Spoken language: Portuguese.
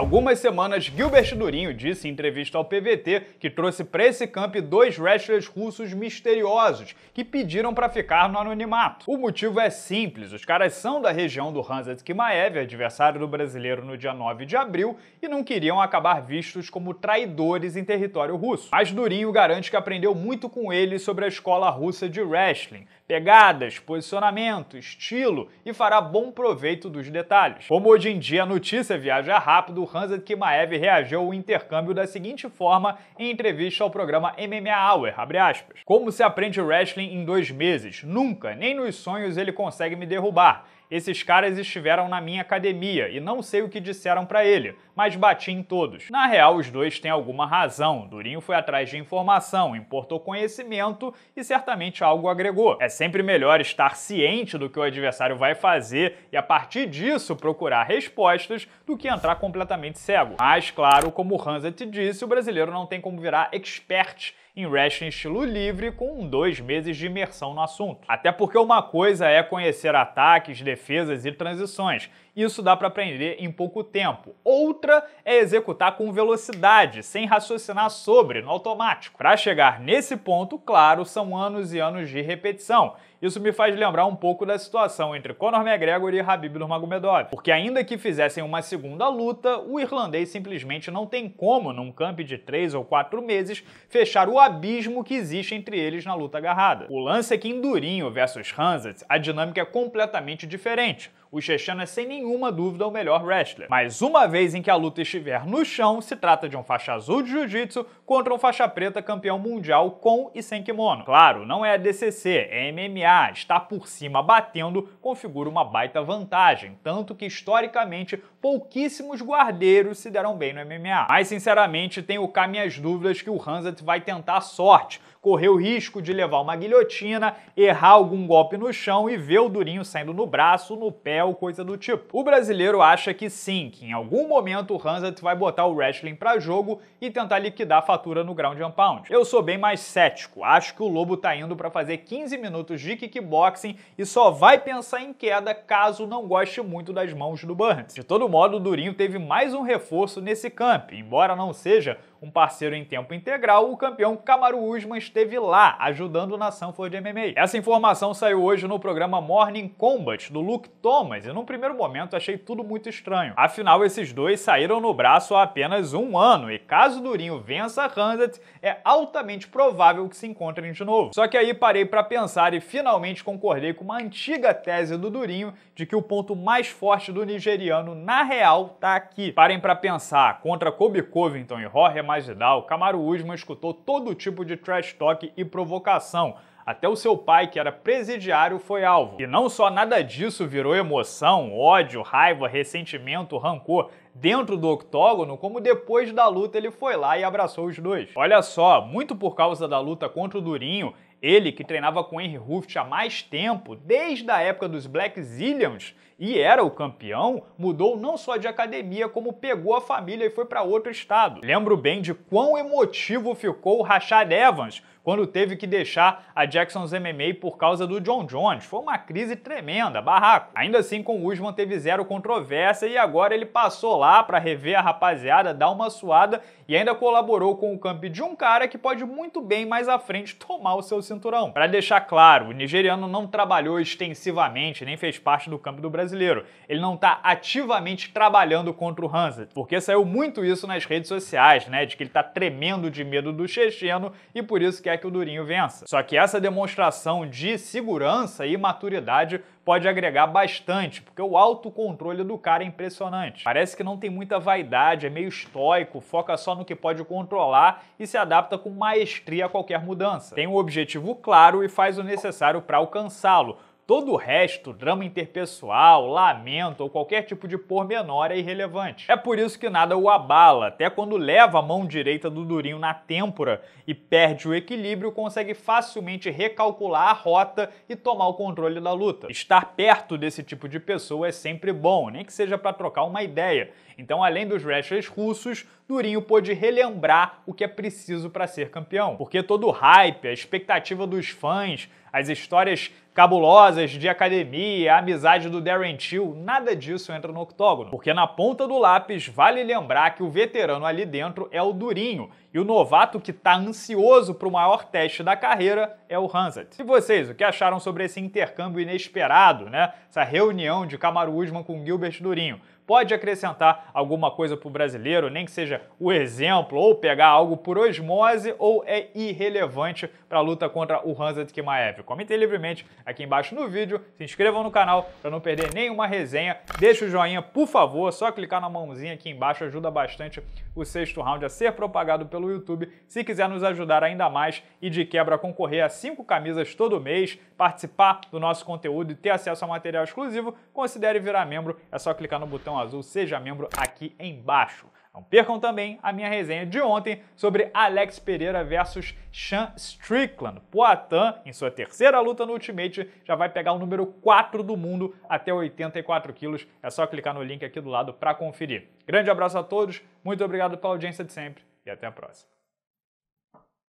algumas semanas, Gilbert Durinho disse em entrevista ao PVT que trouxe para esse camp dois wrestlers russos misteriosos que pediram para ficar no anonimato. O motivo é simples: os caras são da região do Hanzat Kimaev, adversário do brasileiro no dia 9 de abril, e não queriam acabar vistos como traidores em território russo. Mas Durinho garante que aprendeu muito com ele sobre a escola russa de wrestling, pegadas, posicionamento, estilo e fará bom proveito dos detalhes. Como hoje em dia a notícia viaja rápido, Khanzad Kimaev reagiu ao intercâmbio da seguinte forma em entrevista ao programa MMA Hour, Como se aprende wrestling em dois meses? Nunca, nem nos sonhos ele consegue me derrubar. Esses caras estiveram na minha academia e não sei o que disseram para ele, mas bati em todos. Na real, os dois têm alguma razão. Durinho foi atrás de informação, importou conhecimento e certamente algo agregou. É sempre melhor estar ciente do que o adversário vai fazer e a partir disso procurar respostas do que entrar completamente cego. Mas claro, como Hansa te disse, o brasileiro não tem como virar expert em wrestling estilo livre com dois meses de imersão no assunto. Até porque uma coisa é conhecer ataques, defesas e transições. Isso dá para aprender em pouco tempo. Outra é executar com velocidade, sem raciocinar sobre, no automático. Para chegar nesse ponto, claro, são anos e anos de repetição isso me faz lembrar um pouco da situação entre Conor McGregor e Habib Nurmagomedov, porque ainda que fizessem uma segunda luta, o irlandês simplesmente não tem como, num camp de três ou quatro meses, fechar o abismo que existe entre eles na luta agarrada. O lance é que em Durinho versus Hanset, a dinâmica é completamente diferente o checheno é sem nenhuma dúvida o melhor wrestler. Mas uma vez em que a luta estiver no chão, se trata de um faixa azul de jiu-jitsu contra um faixa preta campeão mundial com e sem kimono. Claro, não é a DCC, é MMA, está por cima batendo configura uma baita vantagem, tanto que historicamente pouquíssimos guardeiros se deram bem no MMA. Mas, sinceramente, tenho cá minhas dúvidas que o Hanset vai tentar a sorte, correr o risco de levar uma guilhotina, errar algum golpe no chão e ver o durinho saindo no braço, no pé ou coisa do tipo. O brasileiro acha que sim, que em algum momento o Hanset vai botar o wrestling para jogo e tentar liquidar a fatura no ground and pound. Eu sou bem mais cético, acho que o Lobo tá indo para fazer 15 minutos de kickboxing e só vai pensar em queda caso não goste muito das mãos do Burns. De todo modo, o Durinho teve mais um reforço nesse camp, embora não seja um parceiro em tempo integral, o campeão Kamaru Usman esteve lá, ajudando na Sanford MMA. Essa informação saiu hoje no programa Morning Combat, do Luke Thomas, e num primeiro momento achei tudo muito estranho. Afinal, esses dois saíram no braço há apenas um ano, e caso Durinho vença Randat, é altamente provável que se encontrem de novo. Só que aí parei para pensar e finalmente concordei com uma antiga tese do Durinho de que o ponto mais forte do nigeriano, na real, tá aqui. Parem para pensar, contra Kobe Covington e Jorge marginal, Camaro Usman escutou todo tipo de trash talk e provocação. Até o seu pai, que era presidiário, foi alvo. E não só nada disso virou emoção, ódio, raiva, ressentimento, rancor dentro do octógono, como depois da luta ele foi lá e abraçou os dois. Olha só, muito por causa da luta contra o Durinho, ele que treinava com Henry Hooft há mais tempo, desde a época dos Black Zillions, e era o campeão, mudou não só de academia, como pegou a família e foi para outro estado. Lembro bem de quão emotivo ficou o Rashad Evans quando teve que deixar a Jackson's MMA por causa do John Jones. Foi uma crise tremenda, barraco. Ainda assim, com o Usman teve zero controvérsia e agora ele passou lá para rever a rapaziada, dar uma suada e ainda colaborou com o camp de um cara que pode muito bem mais à frente tomar o seu cinturão. Para deixar claro, o nigeriano não trabalhou extensivamente, nem fez parte do campo do brasileiro. Ele não está ativamente trabalhando contra o Hanset, porque saiu muito isso nas redes sociais, né, de que ele está tremendo de medo do checheno e por isso quer que o Durinho vença. Só que essa demonstração de segurança e maturidade pode agregar bastante, porque o autocontrole do cara é impressionante. Parece que não tem muita vaidade, é meio estoico, foca só no que pode controlar e se adapta com maestria a qualquer mudança. Tem um objetivo claro e faz o necessário para alcançá-lo Todo o resto, drama interpessoal, lamento ou qualquer tipo de pormenor é irrelevante. É por isso que nada o abala, até quando leva a mão direita do Durinho na têmpora e perde o equilíbrio, consegue facilmente recalcular a rota e tomar o controle da luta. Estar perto desse tipo de pessoa é sempre bom, nem que seja para trocar uma ideia. Então, além dos wrestlers russos, Durinho pôde relembrar o que é preciso para ser campeão. Porque todo o hype, a expectativa dos fãs, as histórias cabulosas de academia, a amizade do Darren Till, nada disso entra no octógono. Porque na ponta do lápis, vale lembrar que o veterano ali dentro é o Durinho e o novato que tá ansioso para o maior teste da carreira é o Hansat. E vocês, o que acharam sobre esse intercâmbio inesperado, né? Essa reunião de Camaro Usman com Gilbert Durinho? pode acrescentar alguma coisa para o brasileiro, nem que seja o exemplo, ou pegar algo por osmose, ou é irrelevante para a luta contra o Hanzat Kimaev? Comentem livremente aqui embaixo no vídeo, se inscrevam no canal para não perder nenhuma resenha, deixa o joinha por favor, só clicar na mãozinha aqui embaixo ajuda bastante o sexto round a ser propagado pelo YouTube. Se quiser nos ajudar ainda mais e de quebra concorrer a cinco camisas todo mês, participar do nosso conteúdo e ter acesso a material exclusivo, considere virar membro, é só clicar no botão azul, seja membro aqui embaixo. Não percam também a minha resenha de ontem sobre Alex Pereira versus Sean Strickland. Poatan, em sua terceira luta no Ultimate, já vai pegar o número 4 do mundo até 84 quilos. É só clicar no link aqui do lado para conferir. Grande abraço a todos, muito obrigado pela audiência de sempre e até a próxima.